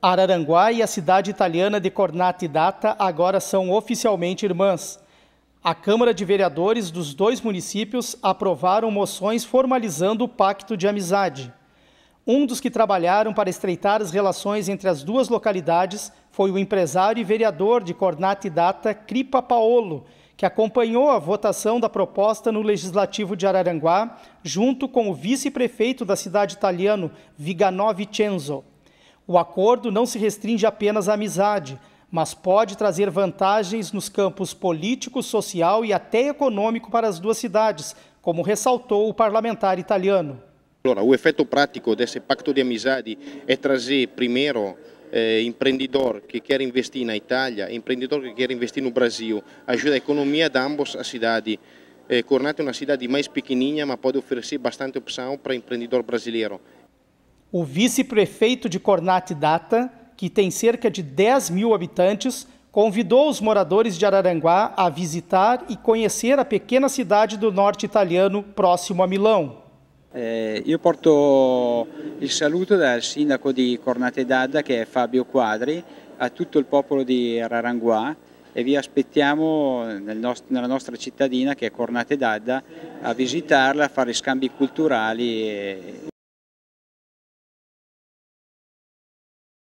Araranguá e a cidade italiana de d'Ata agora são oficialmente irmãs. A Câmara de Vereadores dos dois municípios aprovaram moções formalizando o pacto de amizade. Um dos que trabalharam para estreitar as relações entre as duas localidades foi o empresário e vereador de d'Ata, Cripa Paolo, que acompanhou a votação da proposta no Legislativo de Araranguá, junto com o vice-prefeito da cidade italiano, Viganò Vicenzo. O acordo não se restringe apenas à amizade, mas pode trazer vantagens nos campos político, social e até econômico para as duas cidades, como ressaltou o parlamentar italiano. o efeito prático desse pacto de amizade é trazer, primeiro, eh, empreendedor que quer investir na Itália, empreendedor que quer investir no Brasil, ajuda a economia de ambos as cidades. Eh, Cornato é uma cidade mais pequenininha, mas pode oferecer bastante opção para empreendedor brasileiro. O vice-prefeito de Cornate Data, que tem cerca de 10 mil habitantes, convidou os moradores de Araranguá a visitar e conhecer a pequena cidade do norte italiano próximo a Milão. Eu é, porto o saluto do sindaco de Cornate Data, que é Fabio Quadri, a todo o popolo de Araranguá e vi aspettiamo nel nost nella nostra cittadina, che è Cornate d'Adda, a visitarla, a fare scambi culturali. E...